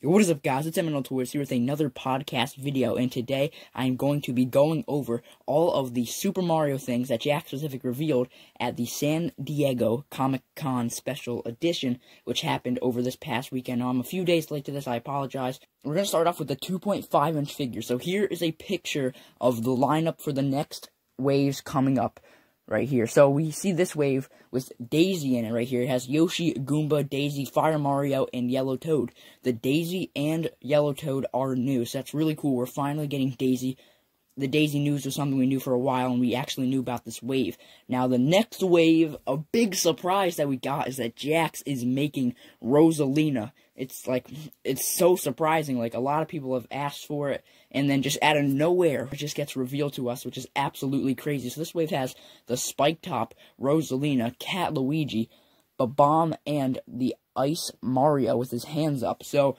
What is up guys, it's Eminal Tours here with another podcast video, and today I am going to be going over all of the Super Mario things that Jack Specific revealed at the San Diego Comic-Con Special Edition, which happened over this past weekend. Now, I'm a few days late to this, I apologize. We're going to start off with the 2.5-inch figure. So here is a picture of the lineup for the next waves coming up right here. So we see this wave with Daisy in it right here. It has Yoshi, Goomba, Daisy, Fire Mario, and Yellow Toad. The Daisy and Yellow Toad are new, so that's really cool. We're finally getting Daisy the Daisy News was something we knew for a while, and we actually knew about this wave. Now, the next wave, a big surprise that we got is that Jax is making Rosalina. It's like, it's so surprising. Like, a lot of people have asked for it, and then just out of nowhere, it just gets revealed to us, which is absolutely crazy. So, this wave has the Spike Top, Rosalina, Cat Luigi, Bomb, and the Ice Mario with his hands up. So,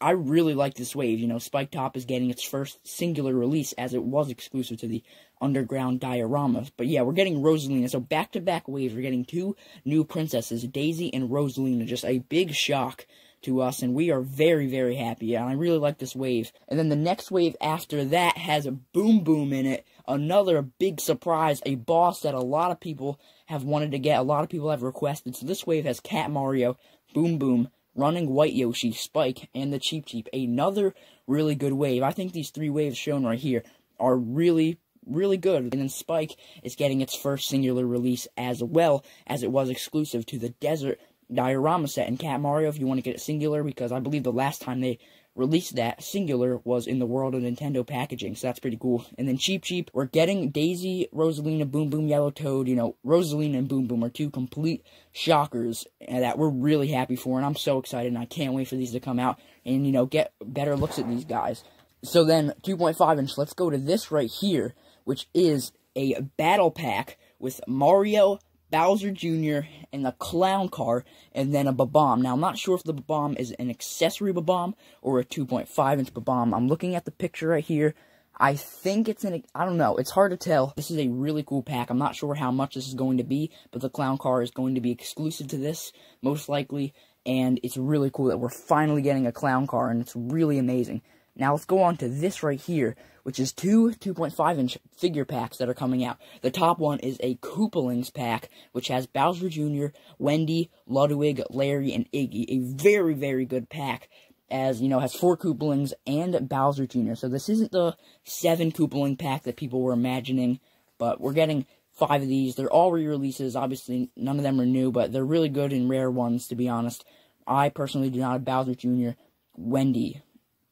I really like this wave. You know, Spike Top is getting its first singular release as it was exclusive to the Underground dioramas. But yeah, we're getting Rosalina. So back to back waves, we're getting two new princesses, Daisy and Rosalina. Just a big shock to us, and we are very, very happy. And I really like this wave. And then the next wave after that has a Boom Boom in it. Another big surprise, a boss that a lot of people have wanted to get, a lot of people have requested. So this wave has Cat Mario, Boom Boom, running White Yoshi, Spike, and the Cheap Cheap. Another really good wave. I think these three waves shown right here are really, really good. And then Spike is getting its first singular release as well, as it was exclusive to the Desert diorama set in Cat Mario if you want to get it singular, because I believe the last time they released that singular was in the world of Nintendo packaging, so that's pretty cool. And then Cheap Cheap, we're getting Daisy, Rosalina, Boom Boom, Yellow Toad, you know, Rosalina and Boom Boom are two complete shockers that we're really happy for, and I'm so excited, and I can't wait for these to come out and, you know, get better looks at these guys. So then, 2.5 inch, let's go to this right here, which is a battle pack with Mario, Bowser Jr., and the clown car, and then a bomb. Now, I'm not sure if the bomb is an accessory bomb or a 2.5 inch bomb. I'm looking at the picture right here. I think it's an, I don't know, it's hard to tell. This is a really cool pack. I'm not sure how much this is going to be, but the clown car is going to be exclusive to this, most likely. And it's really cool that we're finally getting a clown car, and it's really amazing. Now let's go on to this right here, which is two 2.5 inch figure packs that are coming out. The top one is a Koopalings pack, which has Bowser Jr., Wendy, Ludwig, Larry, and Iggy. A very, very good pack, as, you know, has four Koopalings and Bowser Jr. So this isn't the seven Koopaling pack that people were imagining, but we're getting five of these. They're all re-releases. Obviously, none of them are new, but they're really good and rare ones, to be honest. I personally do not have Bowser Jr., Wendy,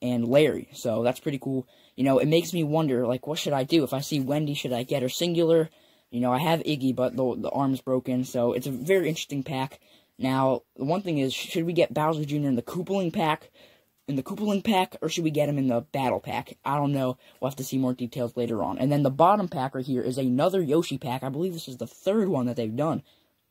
and Larry. So that's pretty cool. You know, it makes me wonder, like, what should I do? If I see Wendy, should I get her singular? You know, I have Iggy, but the, the arm's broken, so it's a very interesting pack. Now, the one thing is, should we get Bowser Jr. in the Koopling pack? In the Koopling pack, or should we get him in the Battle pack? I don't know. We'll have to see more details later on. And then the bottom pack right here is another Yoshi pack. I believe this is the third one that they've done,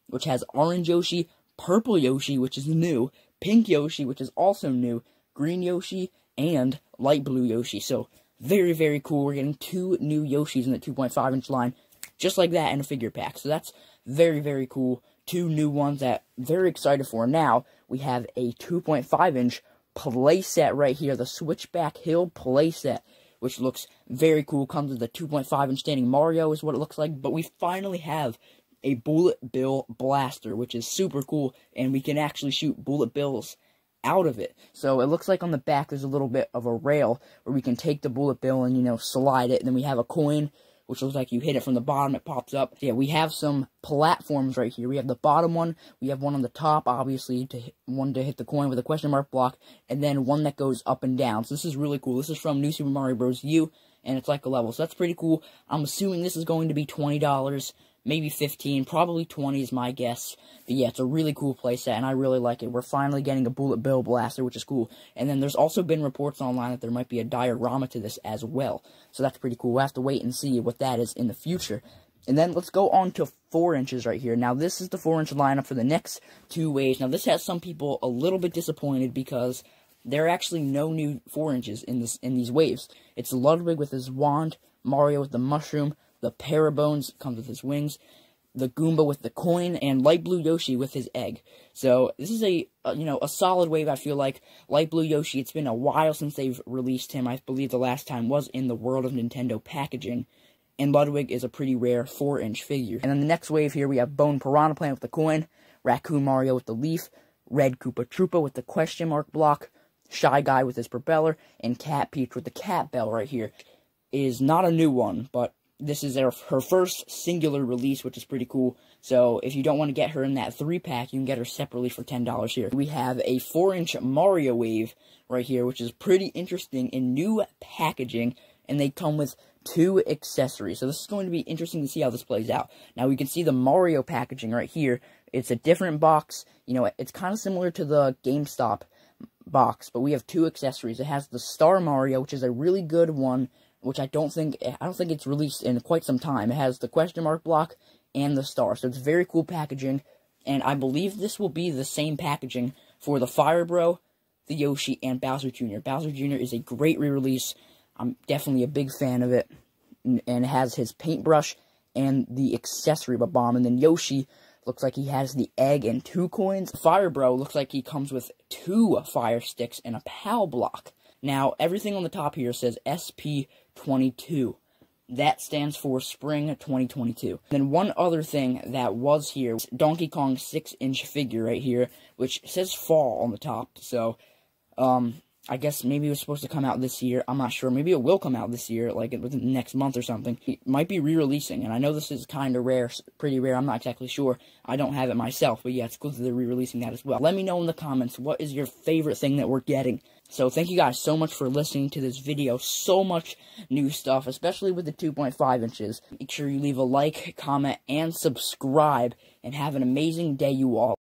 which has Orange Yoshi, Purple Yoshi, which is new, Pink Yoshi, which is also new, Green Yoshi, and light blue Yoshi. So, very, very cool. We're getting two new Yoshis in the 2.5 inch line, just like that in a figure pack. So, that's very, very cool. Two new ones that I'm very excited for. Now, we have a 2.5 inch playset right here, the Switchback Hill playset, which looks very cool. Comes with the 2.5 inch standing Mario, is what it looks like. But we finally have a Bullet Bill blaster, which is super cool, and we can actually shoot bullet bills out of it. So it looks like on the back there's a little bit of a rail where we can take the bullet bill and, you know, slide it. And then we have a coin, which looks like you hit it from the bottom, it pops up. Yeah, we have some platforms right here. We have the bottom one, we have one on the top, obviously, to hit, one to hit the coin with a question mark block, and then one that goes up and down. So this is really cool. This is from New Super Mario Bros. U, and it's like a level. So that's pretty cool. I'm assuming this is going to be $20 maybe 15, probably 20 is my guess. But yeah, it's a really cool playset, and I really like it. We're finally getting a Bullet Bill blaster, which is cool. And then there's also been reports online that there might be a diorama to this as well. So that's pretty cool. We'll have to wait and see what that is in the future. And then let's go on to 4 inches right here. Now, this is the 4-inch lineup for the next two waves. Now, this has some people a little bit disappointed because there are actually no new 4 inches in this in these waves. It's Ludwig with his wand, Mario with the mushroom, the Parabones comes with his wings, the Goomba with the coin, and Light Blue Yoshi with his egg. So this is a, a, you know a solid wave. I feel like Light Blue Yoshi. It's been a while since they've released him. I believe the last time was in the World of Nintendo packaging. And Ludwig is a pretty rare 4-inch figure. And then the next wave here, we have Bone Piranha Plant with the coin, Raccoon Mario with the leaf, Red Koopa Troopa with the question mark block, Shy Guy with his propeller, and Cat Peach with the cat bell right here. It is not a new one, but this is her, her first singular release, which is pretty cool. So if you don't want to get her in that three pack, you can get her separately for $10 here. We have a 4 inch Mario Wave right here, which is pretty interesting in new packaging. And they come with two accessories. So this is going to be interesting to see how this plays out. Now we can see the Mario packaging right here. It's a different box. You know, it's kind of similar to the GameStop box, but we have two accessories. It has the Star Mario, which is a really good one which I don't think I don't think it's released in quite some time. It has the question mark block and the star, so it's very cool packaging. And I believe this will be the same packaging for the Fire Bro, the Yoshi, and Bowser Jr. Bowser Jr. is a great re-release. I'm definitely a big fan of it, and, and has his paintbrush and the accessory of a bomb. And then Yoshi looks like he has the egg and two coins. Fire Bro looks like he comes with two fire sticks and a PAL block. Now, everything on the top here says SP22. That stands for Spring 2022. Then one other thing that was here was Donkey Kong 6-inch figure right here, which says Fall on the top, so, um, I guess maybe it was supposed to come out this year. I'm not sure. Maybe it will come out this year, like within the next month or something. It might be re-releasing, and I know this is kind of rare, pretty rare. I'm not exactly sure. I don't have it myself, but yeah, it's cool that they're re-releasing that as well. Let me know in the comments what is your favorite thing that we're getting. So thank you guys so much for listening to this video. So much new stuff, especially with the 2.5 inches. Make sure you leave a like, comment, and subscribe. And have an amazing day, you all.